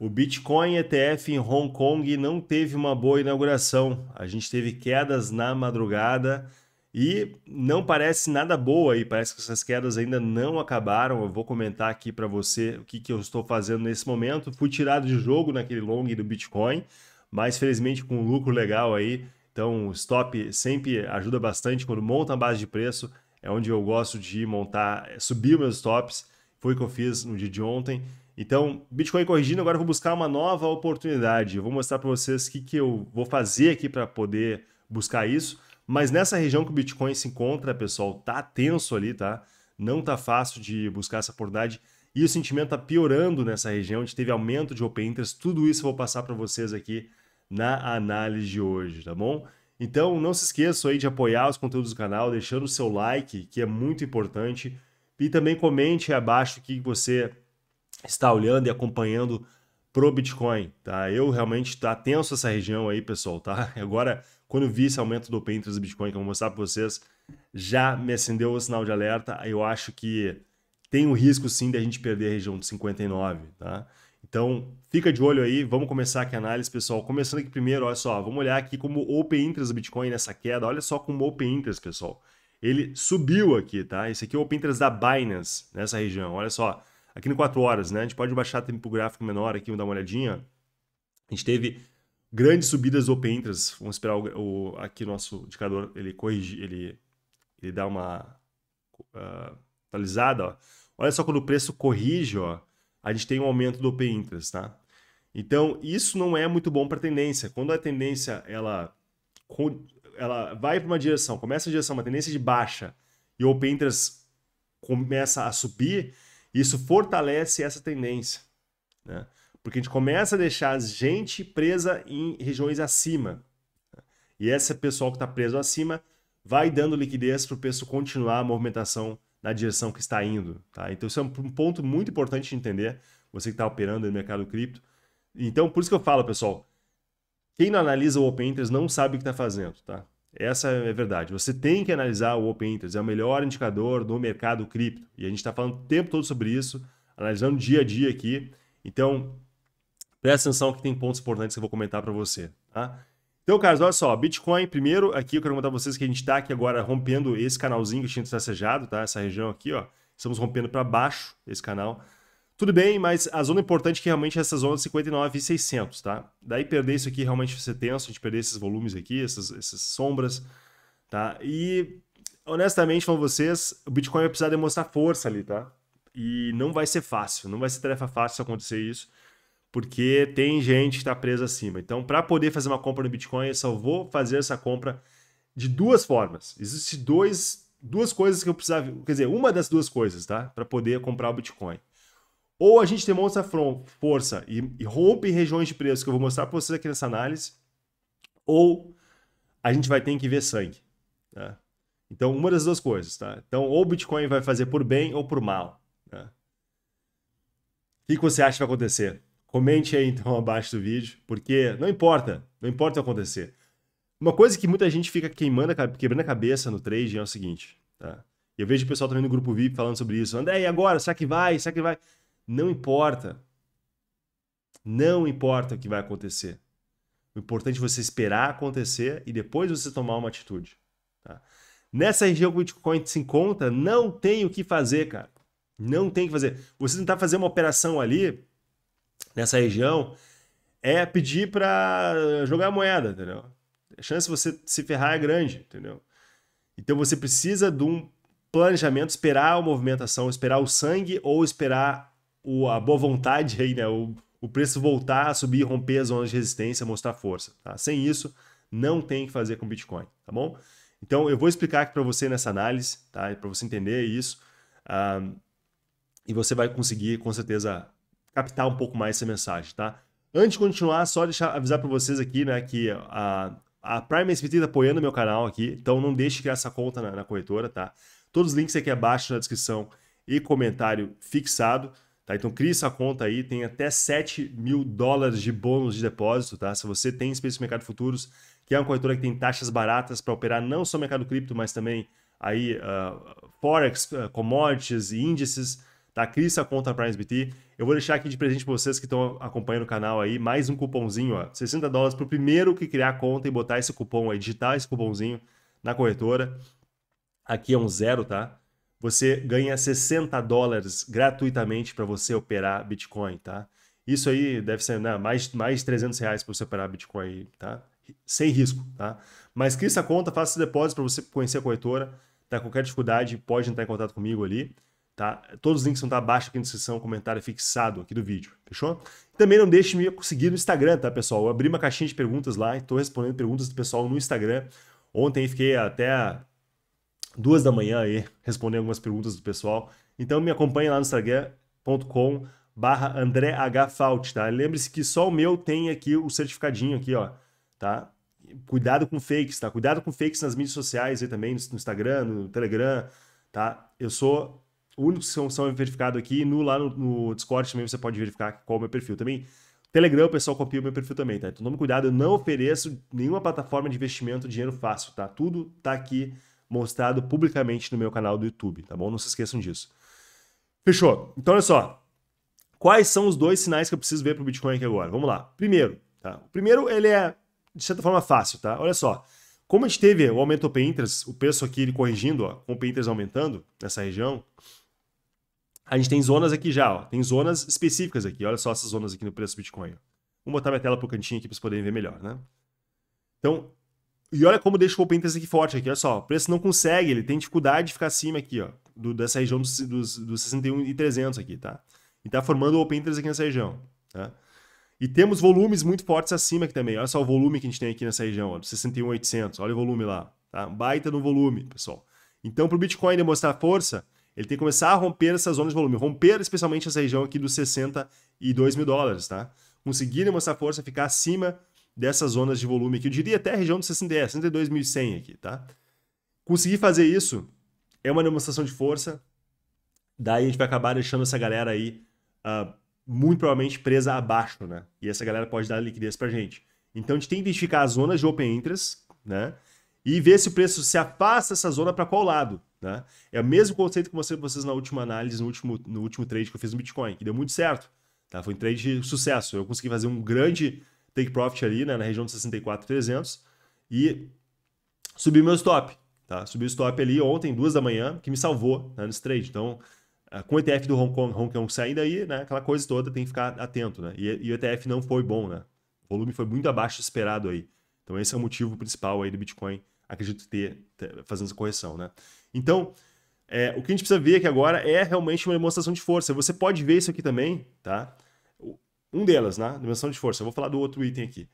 O Bitcoin ETF em Hong Kong não teve uma boa inauguração. A gente teve quedas na madrugada e não parece nada boa aí. Parece que essas quedas ainda não acabaram. Eu vou comentar aqui para você o que, que eu estou fazendo nesse momento. Fui tirado de jogo naquele long do Bitcoin, mas felizmente com um lucro legal aí. Então, o stop sempre ajuda bastante quando monta a base de preço. É onde eu gosto de montar, subir meus stops. Foi o que eu fiz no dia de ontem. Então, Bitcoin corrigindo, agora eu vou buscar uma nova oportunidade. Eu vou mostrar para vocês o que, que eu vou fazer aqui para poder buscar isso. Mas nessa região que o Bitcoin se encontra, pessoal, tá tenso ali, tá? Não tá fácil de buscar essa oportunidade. E o sentimento tá piorando nessa região, a gente teve aumento de open interest, tudo isso eu vou passar para vocês aqui na análise de hoje, tá bom? Então, não se esqueça aí de apoiar os conteúdos do canal, deixando o seu like, que é muito importante, e também comente aí abaixo o que você está olhando e acompanhando pro Bitcoin, tá? Eu realmente tá tenso essa região aí, pessoal, tá? Agora, quando vi esse aumento do Interest do Bitcoin que eu vou mostrar para vocês, já me acendeu o sinal de alerta. Eu acho que tem o um risco sim da gente perder a região de 59, tá? Então, fica de olho aí, vamos começar aqui a análise, pessoal. Começando aqui primeiro, olha só, vamos olhar aqui como o Open Interest do Bitcoin nessa queda. Olha só como o Open Interest, pessoal. Ele subiu aqui, tá? Esse aqui é o Open Interest da Binance nessa região, olha só aqui no 4 horas, né? A gente pode baixar tempo gráfico menor aqui, vamos dar uma olhadinha. A gente teve grandes subidas open interest. Vamos esperar o, o aqui nosso indicador ele corrigir, ele, ele dá uma uh, atualizada. Ó. Olha só quando o preço corrige, ó, a gente tem um aumento do open interest, tá? Então isso não é muito bom para tendência. Quando a tendência ela ela vai para uma direção, começa a direção uma tendência de baixa e o open interest começa a subir, isso fortalece essa tendência, né? Porque a gente começa a deixar a gente presa em regiões acima. Né? E esse pessoal que está preso acima vai dando liquidez para o preço continuar a movimentação na direção que está indo. Tá? Então, isso é um ponto muito importante de entender, você que está operando no mercado cripto. Então, por isso que eu falo, pessoal, quem não analisa o Open Interest não sabe o que está fazendo. Tá? Essa é a verdade. Você tem que analisar o Open Interest, é o melhor indicador do mercado cripto. E a gente está falando o tempo todo sobre isso, analisando dia a dia aqui. Então, presta atenção que tem pontos importantes que eu vou comentar para você. Tá? Então, caras, olha só, Bitcoin, primeiro aqui eu quero contar para vocês que a gente está aqui agora rompendo esse canalzinho que tinha tracejado, tá? Essa região aqui, ó. Estamos rompendo para baixo esse canal. Tudo bem, mas a zona importante é que realmente é essa zona de é e tá? Daí perder isso aqui realmente vai ser tenso, a gente perder esses volumes aqui, essas, essas sombras, tá? E, honestamente, falando vocês, o Bitcoin vai precisar demonstrar força ali, tá? E não vai ser fácil, não vai ser tarefa fácil acontecer isso, porque tem gente que está presa acima. Então, para poder fazer uma compra no Bitcoin, eu só vou fazer essa compra de duas formas. Existem dois, duas coisas que eu precisava, quer dizer, uma das duas coisas, tá? Para poder comprar o Bitcoin. Ou a gente demonstra força e, e rompe regiões de preço, que eu vou mostrar para vocês aqui nessa análise, ou a gente vai ter que ver sangue. Né? Então, uma das duas coisas, tá? Então, ou o Bitcoin vai fazer por bem ou por mal. Né? O que você acha que vai acontecer? Comente aí, então, abaixo do vídeo, porque não importa, não importa o que acontecer. Uma coisa que muita gente fica queimando, quebrando a cabeça no trading é o seguinte, tá? Eu vejo o pessoal também no grupo VIP falando sobre isso. André, e agora? Será que vai? Será que vai? Não importa. Não importa o que vai acontecer. O importante é você esperar acontecer e depois você tomar uma atitude. Tá? Nessa região que o Bitcoin se encontra, não tem o que fazer, cara. Não tem o que fazer. Você tentar fazer uma operação ali, nessa região, é pedir para jogar moeda, entendeu? A chance de você se ferrar é grande, entendeu? Então você precisa de um planejamento, esperar a movimentação, esperar o sangue ou esperar o, a boa vontade aí, né? O, o preço voltar a subir, romper as zonas de resistência, mostrar força. Tá? Sem isso, não tem que fazer com Bitcoin, tá bom? Então, eu vou explicar aqui para você nessa análise, tá? Para você entender isso. Uh, e você vai conseguir, com certeza, captar um pouco mais essa mensagem, tá? Antes de continuar, só deixar avisar para vocês aqui, né, que a, a Prime SBT tá apoiando meu canal aqui, então não deixe de criar essa conta na, na corretora, tá? Todos os links aqui abaixo na descrição e comentário fixado. Tá? Então crie essa conta aí, tem até 7 mil dólares de bônus de depósito. Tá? Se você tem Space Mercado Futuros, que é uma corretora que tem taxas baratas para operar não só mercado cripto, mas também aí uh, forex, uh, commodities e índices, tá? Crie essa conta para SBT. Eu vou deixar aqui de presente para vocês que estão acompanhando o canal aí, mais um cupomzinho, ó, 60 dólares para o primeiro que criar a conta e botar esse cupom aí, digitar esse cupomzinho na corretora. Aqui é um zero, tá? você ganha 60 dólares gratuitamente para você operar Bitcoin, tá? Isso aí deve ser né, mais, mais 300 reais para você operar Bitcoin, tá? Sem risco, tá? Mas crie essa conta, faça esse depósito para você conhecer a corretora. Tá? Qualquer dificuldade, pode entrar em contato comigo ali. Tá? Todos os links estão estar abaixo aqui na descrição, comentário fixado aqui do vídeo, fechou? Também não deixe me seguir no Instagram, tá, pessoal? Eu abri uma caixinha de perguntas lá e estou respondendo perguntas do pessoal no Instagram. Ontem fiquei até duas da manhã aí, respondendo algumas perguntas do pessoal. Então me acompanhe lá no instagram.com barra André H. Fault, tá? Lembre-se que só o meu tem aqui o certificadinho aqui, ó, tá? Cuidado com fakes, tá? Cuidado com fakes nas mídias sociais aí também, no Instagram, no Telegram, tá? Eu sou o único que são, são verificado aqui, no, lá no, no, Discord também você pode verificar qual é o meu perfil também. Telegram, o pessoal copia o meu perfil também, tá? Então tome cuidado, eu não ofereço nenhuma plataforma de investimento dinheiro fácil, tá? Tudo tá aqui mostrado publicamente no meu canal do YouTube, tá bom? Não se esqueçam disso. Fechou? Então, olha só. Quais são os dois sinais que eu preciso ver para o Bitcoin aqui agora? Vamos lá. Primeiro, tá? O primeiro, ele é, de certa forma, fácil, tá? Olha só. Como a gente teve o aumento do Open Interest, o preço aqui ele corrigindo, ó, com o Open Interest aumentando nessa região, a gente tem zonas aqui já, ó. Tem zonas específicas aqui. Olha só essas zonas aqui no preço do Bitcoin. Vou botar minha tela para o cantinho aqui para vocês poderem ver melhor, né? Então, e olha como deixa o Open aqui forte aqui, olha só. O preço não consegue, ele tem dificuldade de ficar acima aqui, ó. Do, dessa região dos, dos, dos 61 e aqui, tá? E tá formando o Open aqui nessa região, tá? E temos volumes muito fortes acima aqui também. Olha só o volume que a gente tem aqui nessa região, ó, 61,800. Olha o volume lá, tá? Baita no volume, pessoal. Então, para o Bitcoin demonstrar força, ele tem que começar a romper essas zonas de volume. Romper especialmente essa região aqui dos 62 mil dólares, tá? Conseguir demonstrar força, ficar acima dessas zonas de volume aqui. Eu diria até a região de 62.100 aqui, tá? Conseguir fazer isso é uma demonstração de força. Daí a gente vai acabar deixando essa galera aí uh, muito provavelmente presa abaixo, né? E essa galera pode dar liquidez pra gente. Então a gente tem que identificar as zonas de open interest, né? E ver se o preço se afasta dessa zona para qual lado, né? É o mesmo conceito que eu mostrei pra vocês na última análise, no último, no último trade que eu fiz no Bitcoin, que deu muito certo, tá? Foi um trade de sucesso. Eu consegui fazer um grande take profit ali, né, na região de 64,300 e subi meu stop, tá? Subi o stop ali ontem, duas da manhã, que me salvou né, nesse trade. Então, ah, com o ETF do Hong Kong, Hong Kong saindo aí, né, aquela coisa toda tem que ficar atento, né? E, e o ETF não foi bom, né? O volume foi muito abaixo do esperado aí. Então, esse é o motivo principal aí do Bitcoin, acredito ter, ter fazendo essa correção, né? Então, é, o que a gente precisa ver aqui agora é realmente uma demonstração de força. Você pode ver isso aqui também, tá? Um delas, né? Demonstração de força. Eu vou falar do outro item aqui.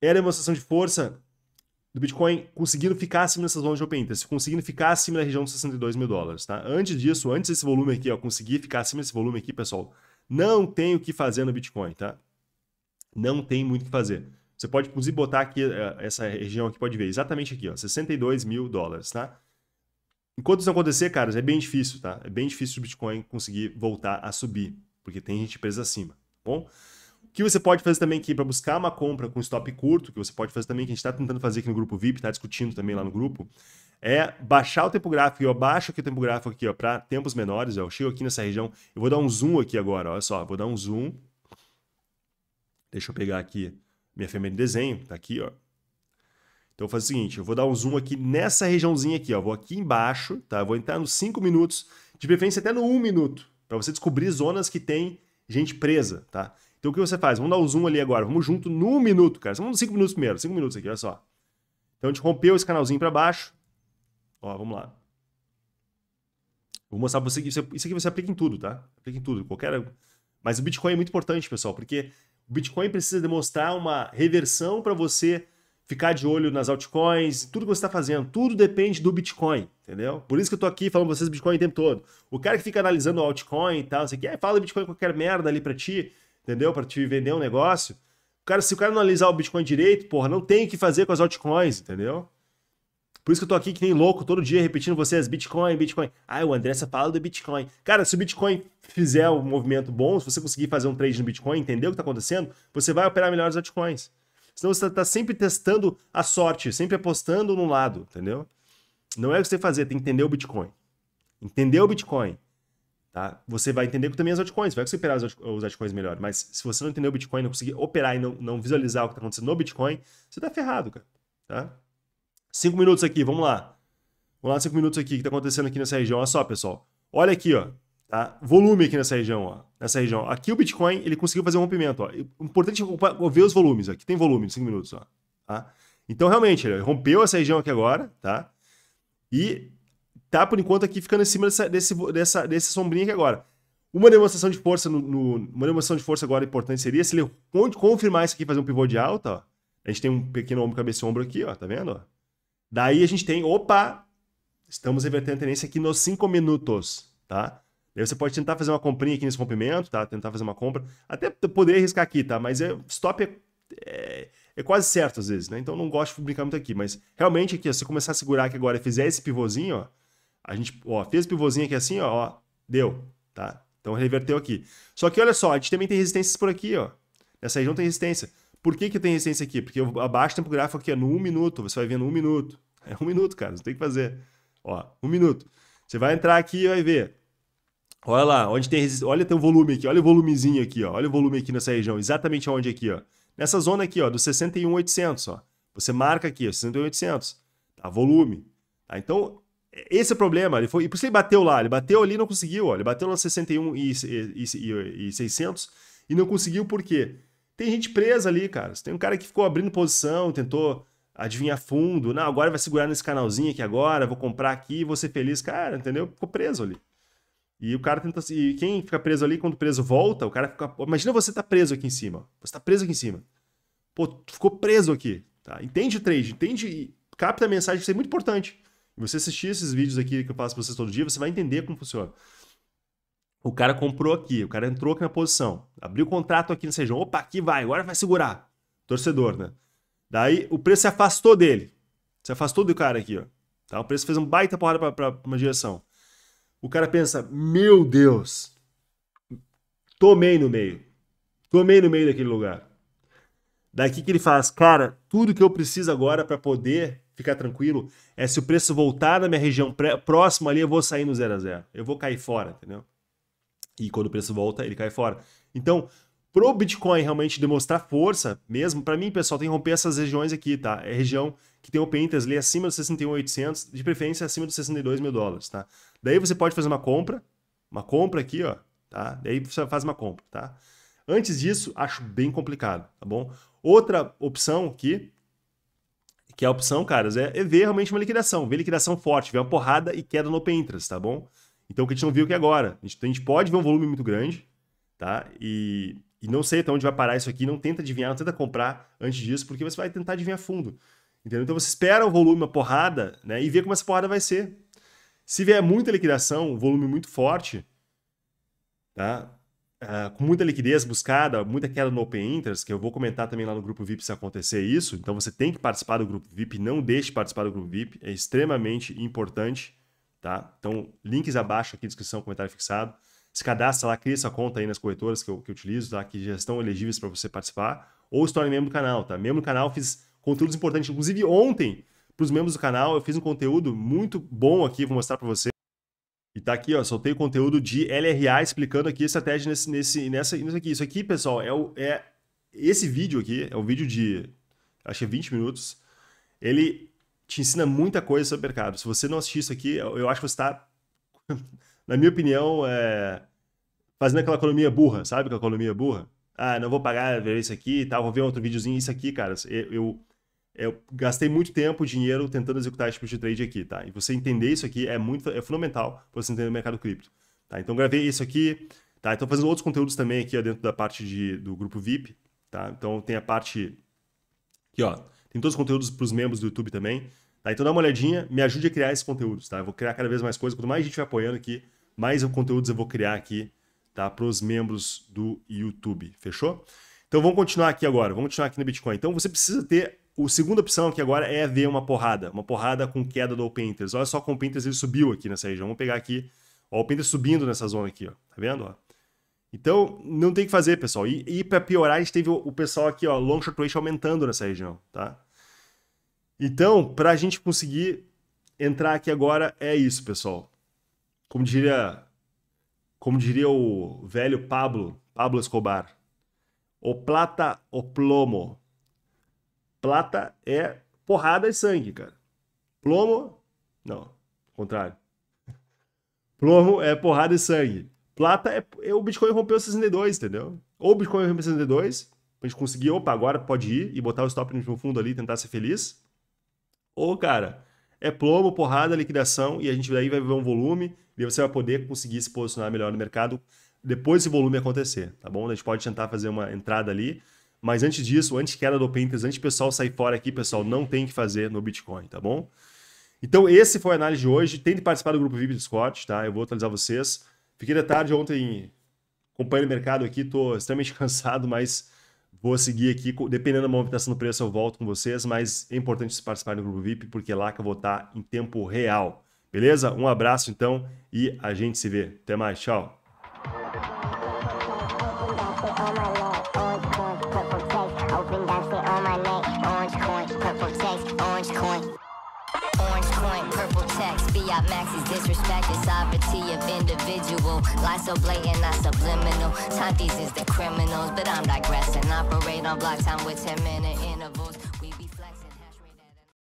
É a demonstração de força do Bitcoin conseguindo ficar acima dessas zonas de open interest, conseguindo ficar acima da região dos 62 mil dólares, tá? Antes disso, antes desse volume aqui, ó, conseguir ficar acima desse volume aqui, pessoal, não tem o que fazer no Bitcoin, tá? Não tem muito o que fazer. Você pode, inclusive, botar aqui, eh, essa região aqui, pode ver, exatamente aqui, ó, 62 mil dólares, tá? Enquanto isso acontecer, caras, é bem difícil, tá? É bem difícil o Bitcoin conseguir voltar a subir, porque tem gente presa acima bom? O que você pode fazer também aqui para buscar uma compra com stop curto, que você pode fazer também, que a gente está tentando fazer aqui no grupo VIP, está discutindo também lá no grupo, é baixar o tempo gráfico. Eu abaixo aqui o tempo gráfico aqui, ó, para tempos menores. Ó. Eu chego aqui nessa região, eu vou dar um zoom aqui agora, olha só, vou dar um zoom. Deixa eu pegar aqui minha ferramenta de desenho, tá aqui, ó. Então eu vou fazer o seguinte, eu vou dar um zoom aqui nessa regiãozinha aqui, ó. Vou aqui embaixo, tá? Eu vou entrar nos 5 minutos, de preferência até no 1 um minuto, para você descobrir zonas que tem gente presa, tá? Então o que você faz? Vamos dar o um zoom ali agora. Vamos junto num minuto, cara. Vamos nos cinco minutos primeiro. cinco minutos aqui, olha só. Então a gente rompeu esse canalzinho para baixo. Ó, vamos lá. Vou mostrar pra você que é, isso aqui você aplica em tudo, tá? Aplica em tudo, qualquer... Mas o Bitcoin é muito importante, pessoal, porque o Bitcoin precisa demonstrar uma reversão para você ficar de olho nas altcoins, tudo que você está fazendo, tudo depende do Bitcoin, entendeu? Por isso que eu tô aqui falando pra vocês Bitcoin o tempo todo. O cara que fica analisando altcoin e tal, você quer, é, fala Bitcoin qualquer merda ali para ti, entendeu? Para te vender um negócio. O cara, se o cara não analisar o Bitcoin direito, porra, não tem o que fazer com as altcoins, entendeu? Por isso que eu tô aqui que nem louco, todo dia repetindo vocês, Bitcoin, Bitcoin. Ah, o Andressa fala do Bitcoin. Cara, se o Bitcoin fizer um movimento bom, se você conseguir fazer um trade no Bitcoin, entender o que tá acontecendo, você vai operar melhor as altcoins. Senão você está sempre testando a sorte, sempre apostando num lado, entendeu? Não é o que você fazer, tem que entender o Bitcoin. Entender o Bitcoin. Tá? Você vai entender também as altcoins, vai conseguir operar os altcoins melhor. Mas se você não entender o Bitcoin, não conseguir operar e não, não visualizar o que está acontecendo no Bitcoin, você está ferrado, cara. Tá? Cinco minutos aqui, vamos lá. Vamos lá, cinco minutos aqui, o que está acontecendo aqui nessa região. Olha só, pessoal. Olha aqui, ó. Tá? Volume aqui nessa região, ó. Nessa região. Aqui o Bitcoin, ele conseguiu fazer um rompimento, ó. Importante é ver os volumes, aqui tem volume, 5 minutos, ó. Tá? Então, realmente, ele rompeu essa região aqui agora, tá? E tá, por enquanto, aqui ficando em cima dessa, desse, dessa, desse sombrinha aqui agora. Uma demonstração de força, no, no, uma demonstração de força agora importante seria se ele confirmar isso aqui, fazer um pivô de alta, ó. A gente tem um pequeno ombro, cabeça e ombro aqui, ó, tá vendo? Ó? Daí a gente tem, opa, estamos revertendo a tendência aqui nos 5 minutos, tá? Daí você pode tentar fazer uma comprinha aqui nesse rompimento, tá? Tentar fazer uma compra. Até poder arriscar aqui, tá? Mas é, stop é, é, é, quase certo às vezes, né? Então não gosto de brincar muito aqui. Mas realmente aqui, ó, se você começar a segurar aqui agora e fizer esse pivôzinho, ó. A gente, ó, fez o pivôzinho aqui assim, ó, ó. Deu, tá? Então reverteu aqui. Só que olha só, a gente também tem resistências por aqui, ó. Nessa região tem resistência. Por que, que tem resistência aqui? Porque abaixo o tempo gráfico aqui é no 1 um minuto. Você vai vendo 1 um minuto. É 1 um minuto, cara. Não tem o que fazer. Ó, 1 um minuto. Você vai entrar aqui e vai ver. Olha lá, onde tem resistência. Olha, tem um volume aqui, olha o volumezinho aqui, ó. Olha o volume aqui nessa região, exatamente onde aqui, ó. Nessa zona aqui, ó, do 61,800, ó. Você marca aqui, ó, 61,800. Tá, volume. Tá, então, esse é o problema. Ele foi, e por isso ele bateu lá, ele bateu ali e não conseguiu, ó. Ele bateu lá 61 e, 600 e não conseguiu por quê? Tem gente presa ali, cara. Tem um cara que ficou abrindo posição, tentou adivinhar fundo. Não, agora vai segurar nesse canalzinho aqui agora, vou comprar aqui, vou ser feliz. Cara, entendeu? Ficou preso ali. E o cara tenta. E quem fica preso ali, quando o preso volta, o cara fica. Imagina você tá preso aqui em cima. Você tá preso aqui em cima. Pô, tu ficou preso aqui. Tá? Entende o trade, entende capta a mensagem, isso é muito importante. Você assistir esses vídeos aqui que eu faço pra vocês todo dia, você vai entender como funciona. O cara comprou aqui, o cara entrou aqui na posição, abriu o contrato aqui no Sejão, opa, aqui vai, agora vai segurar. Torcedor, né? Daí o preço se afastou dele. Se afastou do cara aqui, ó. Tá? O preço fez um baita porrada pra, pra uma direção o cara pensa: meu Deus, tomei no meio. Tomei no meio daquele lugar. Daqui que ele faz, cara, tudo que eu preciso agora para poder ficar tranquilo é se o preço voltar na minha região próxima ali, eu vou sair no zero a zero. Eu vou cair fora, entendeu? E quando o preço volta, ele cai fora. Então, pro Bitcoin realmente demonstrar força mesmo, para mim, pessoal, tem que romper essas regiões aqui, tá? É região que tem open interest ali acima dos 61,800, de preferência acima dos 62 mil dólares, tá? Daí você pode fazer uma compra, uma compra aqui, ó, tá? Daí você faz uma compra, tá? Antes disso, acho bem complicado, tá bom? Outra opção aqui, que é a opção, caras, é, é ver realmente uma liquidação, ver liquidação forte, ver uma porrada e queda no open interest, tá bom? Então, o que a gente não viu aqui agora, a gente pode ver um volume muito grande, tá? E e não sei até onde vai parar isso aqui, não tenta adivinhar, não tenta comprar antes disso, porque você vai tentar adivinhar fundo. Entendeu? Então você espera o volume, uma porrada, né? E vê como essa porrada vai ser. Se vier muita liquidação, um volume muito forte, tá? Uh, com muita liquidez buscada, muita queda no Open Interest, que eu vou comentar também lá no grupo VIP se acontecer isso. Então você tem que participar do grupo VIP, não deixe de participar do grupo VIP, é extremamente importante, tá? Então, links abaixo aqui, descrição, comentário fixado se cadastra lá, cria sua conta aí nas corretoras que eu, que eu utilizo, tá? Que já estão elegíveis para você participar. Ou se torne membro do canal, tá? Membro do canal, fiz conteúdos importantes. Inclusive, ontem, para os membros do canal, eu fiz um conteúdo muito bom aqui, vou mostrar para você. E tá aqui, ó, soltei o conteúdo de LRA explicando aqui a estratégia nesse, nesse, nessa, nisso aqui. Isso aqui, pessoal, é, o, é esse vídeo aqui, é um vídeo de, acho que é 20 minutos. Ele te ensina muita coisa sobre o mercado. Se você não assistir isso aqui, eu, eu acho que você está na minha opinião, é, fazendo aquela economia burra, sabe? Aquela economia burra. Ah, não vou pagar, ver isso aqui e tal, vou ver outro videozinho, isso aqui, cara. Eu, eu, eu, gastei muito tempo, dinheiro, tentando executar esse tipo de trade aqui, tá? E você entender isso aqui é muito é fundamental para você entender o mercado cripto. Tá? Então, gravei isso aqui, tá? Então, fazendo outros conteúdos também aqui ó, dentro da parte de, do grupo VIP, tá? Então, tem a parte aqui, ó. Tem todos os conteúdos para os membros do YouTube também. Tá? Então dá uma olhadinha, me ajude a criar esses conteúdos, tá? Eu vou criar cada vez mais coisas, quanto mais gente vai apoiando aqui, mais conteúdos eu vou criar aqui, tá? Para os membros do YouTube, fechou? Então vamos continuar aqui agora, vamos continuar aqui no Bitcoin. Então você precisa ter, a segunda opção aqui agora é ver uma porrada, uma porrada com queda do Open Interest. Olha só como o Open Interest ele subiu aqui nessa região, vamos pegar aqui, ó, o Open Interest subindo nessa zona aqui, ó, tá vendo? Ó. Então, não tem o que fazer, pessoal. E, e para piorar, a gente teve o, o pessoal aqui, ó, long short ratio aumentando nessa região, tá? Então, para a gente conseguir entrar aqui agora, é isso, pessoal. Como diria, como diria o velho Pablo, Pablo Escobar, o plata o plomo. Plata é porrada e sangue, cara. Plomo, não, contrário. Plomo é porrada e sangue. Plata é, é o Bitcoin rompeu 62, entendeu? Ou o Bitcoin rompeu 62, a gente conseguir, opa, agora pode ir e botar o stop no fundo ali tentar ser feliz ou, cara, é plomo, porrada, liquidação, e a gente daí vai ver um volume, e você vai poder conseguir se posicionar melhor no mercado depois desse volume acontecer, tá bom? A gente pode tentar fazer uma entrada ali, mas antes disso, antes queda do Open antes o pessoal sair fora aqui, pessoal, não tem que fazer no Bitcoin, tá bom? Então, esse foi a análise de hoje. Tente participar do grupo VIP do Discord, tá? Eu vou atualizar vocês. Fiquei da tarde ontem acompanhando o mercado aqui, tô extremamente cansado, mas Vou seguir aqui, dependendo da movimentação do preço, eu volto com vocês, mas é importante se participarem do grupo VIP, porque é lá que eu vou estar em tempo real. Beleza? Um abraço então e a gente se vê. Até mais, tchau. checks. Fiat Max is disrespecting sovereignty of individual. Lies so blatant, not subliminal. Time these is the criminals, but I'm digressing. Operate on block time with 10 minute intervals.